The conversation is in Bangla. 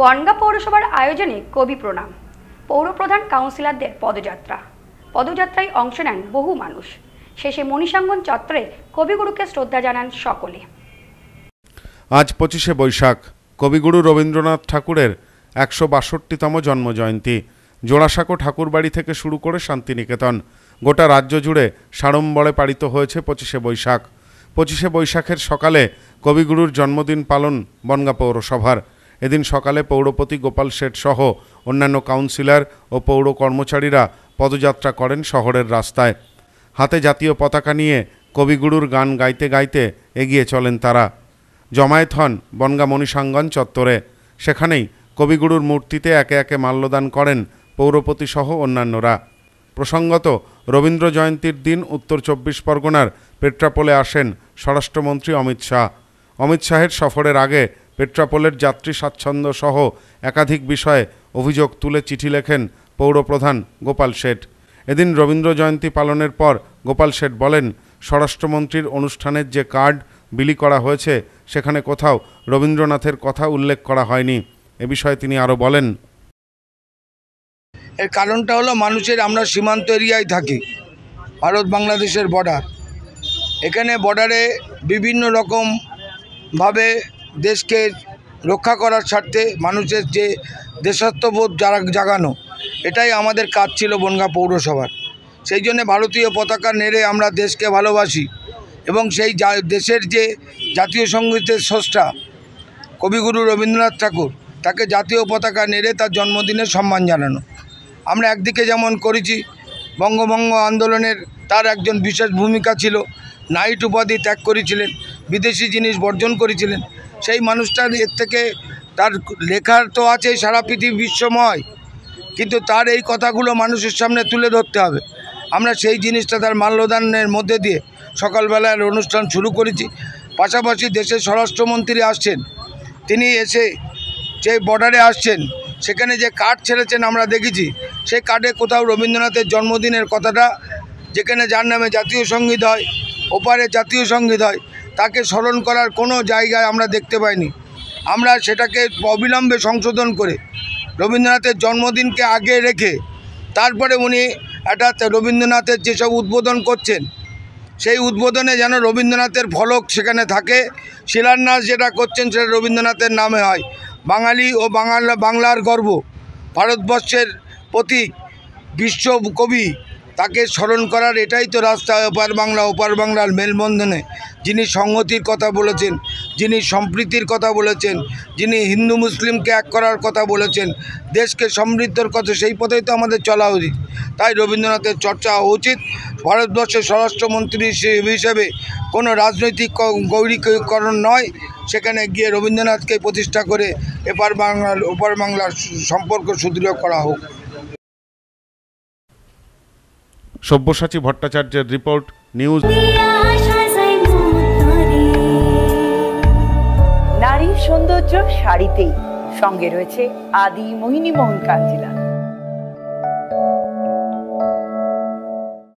বনগা পৌরসভার আয়োজনে কবি প্রণাম পৌরপ্রধান কাউন্সিলরদের পদযাত্রা পদযাত্রায় অংশ নেন বহু মানুষ শেষে মণিসাঙ্গন চত্বরে কবিগুরুকে শ্রদ্ধা জানান সকলে আজ পঁচিশে বৈশাখ কবিগুরু রবীন্দ্রনাথ ঠাকুরের একশো বাষট্টিতম জন্মজয়ন্তী জোড়াসাঁকো ঠাকুরবাড়ি থেকে শুরু করে শান্তিনিকেতন গোটা রাজ্য জুড়ে সাড়ম্বরে পালিত হয়েছে পঁচিশে বৈশাখ পঁচিশে বৈশাখের সকালে কবিগুরুর জন্মদিন পালন বনগা পৌরসভার এদিন সকালে পৌরপতি গোপাল শেঠ সহ অন্যান্য কাউন্সিলর ও পৌর কর্মচারীরা পদযাত্রা করেন শহরের রাস্তায় হাতে জাতীয় পতাকা নিয়ে কবিগুরুর গান গাইতে গাইতে এগিয়ে চলেন তারা জমায়েত হন বনগা মণিসাঙ্গন চত্বরে সেখানেই কবিগুরুর মূর্তিতে একে একে মাল্যদান করেন পৌরপতি সহ অন্যান্যরা প্রসঙ্গত রবীন্দ্র জয়ন্তীর দিন উত্তর চব্বিশ পরগনার পেট্রাপোলে আসেন স্বরাষ্ট্রমন্ত্রী অমিত শাহ অমিত শাহের সফরের আগে পেট্রাপোলের যাত্রী স্বাচ্ছন্দ্য সহ একাধিক বিষয়ে অভিযোগ তুলে চিঠি লেখেন পৌরপ্রধান গোপাল শেঠ এদিন রবীন্দ্র জয়ন্তী পালনের পর গোপাল শেঠ বলেন স্বরাষ্ট্রমন্ত্রীর অনুষ্ঠানের যে কার্ড বিলি করা হয়েছে সেখানে কোথাও রবীন্দ্রনাথের কথা উল্লেখ করা হয়নি এ বিষয়ে তিনি আরও বলেন এর কারণটা হলো মানুষের আমরা সীমান্ত এরিয়ায় থাকি ভারত বাংলাদেশের বর্ডার এখানে বর্ডারে বিভিন্ন রকমভাবে দেশকে রক্ষা করার স্বার্থে মানুষের যে দেশাত্মবোধ যারা জাগানো এটাই আমাদের কাজ ছিল বনগা পৌরসভার সেই জন্য ভারতীয় পতাকা নেড়ে আমরা দেশকে ভালোবাসি এবং সেই দেশের যে জাতীয় সঙ্গীতের স্রষ্টা কবিগুরু রবীন্দ্রনাথ ঠাকুর তাকে জাতীয় পতাকা নেড়ে তার জন্মদিনে সম্মান জানানো আমরা একদিকে যেমন করেছি বঙ্গভঙ্গ আন্দোলনের তার একজন বিশেষ ভূমিকা ছিল নাইট উপাধি ত্যাগ করেছিলেন বিদেশি জিনিস বর্জন করেছিলেন সেই মানুষটার এর থেকে তার লেখার তো আছে সারা পৃথিবী বিশ্বময় কিন্তু তার এই কথাগুলো মানুষের সামনে তুলে ধরতে হবে আমরা সেই জিনিসটা তার মাল্যদানের মধ্যে দিয়ে সকালবেলার অনুষ্ঠান শুরু করেছি পাশাপাশি দেশের স্বরাষ্ট্রমন্ত্রী আসছেন তিনি এসে যে বর্ডারে আসছেন সেখানে যে কার্ড ছেড়েছেন আমরা দেখেছি সেই কার্ডে কোথাও রবীন্দ্রনাথের জন্মদিনের কথাটা যেখানে যার নামে জাতীয় সঙ্গীত হয় ওপারে জাতীয় সঙ্গীত হয় তাকে স্মরণ করার কোনো জায়গায় আমরা দেখতে পাইনি আমরা সেটাকে অবিলম্বে সংশোধন করে রবীন্দ্রনাথের জন্মদিনকে আগে রেখে তারপরে উনি একটা রবীন্দ্রনাথের যেসব উদ্বোধন করছেন সেই উদ্বোধনে যেন রবীন্দ্রনাথের ফলক সেখানে থাকে শিলান্যাস যেটা করছেন সেটা রবীন্দ্রনাথের নামে হয় বাঙালি ও বাংলা বাংলার গর্ব ভারতবর্ষের প্রতীক কবি তাকে স্মরণ করার এটাই তো রাস্তা ওপার বাংলা ওপার বাংলার মেলবন্ধনে যিনি সংহতির কথা বলেছেন যিনি সম্প্রীতির কথা বলেছেন যিনি হিন্দু মুসলিমকে এক করার কথা বলেছেন দেশকে সমৃদ্ধর কথা সেই পথেই তো আমাদের চলা উচিত তাই রবীন্দ্রনাথের চর্চা উচিত ভারতবর্ষের স্বরাষ্ট্রমন্ত্রী হিসেবে কোনো রাজনৈতিক গৌরীকরণ নয় সেখানে গিয়ে রবীন্দ্রনাথকে প্রতিষ্ঠা করে এপার বাংলার ওপার বাংলার সম্পর্ক সুদৃঢ় করা হোক সব্যসাচী ভট্টাচার্যের রিপোর্ট নিউজ নারী সৌন্দর্য শাড়িতেই সঙ্গে রয়েছে আদি মোহিনী মোহন কাঞ্জিলা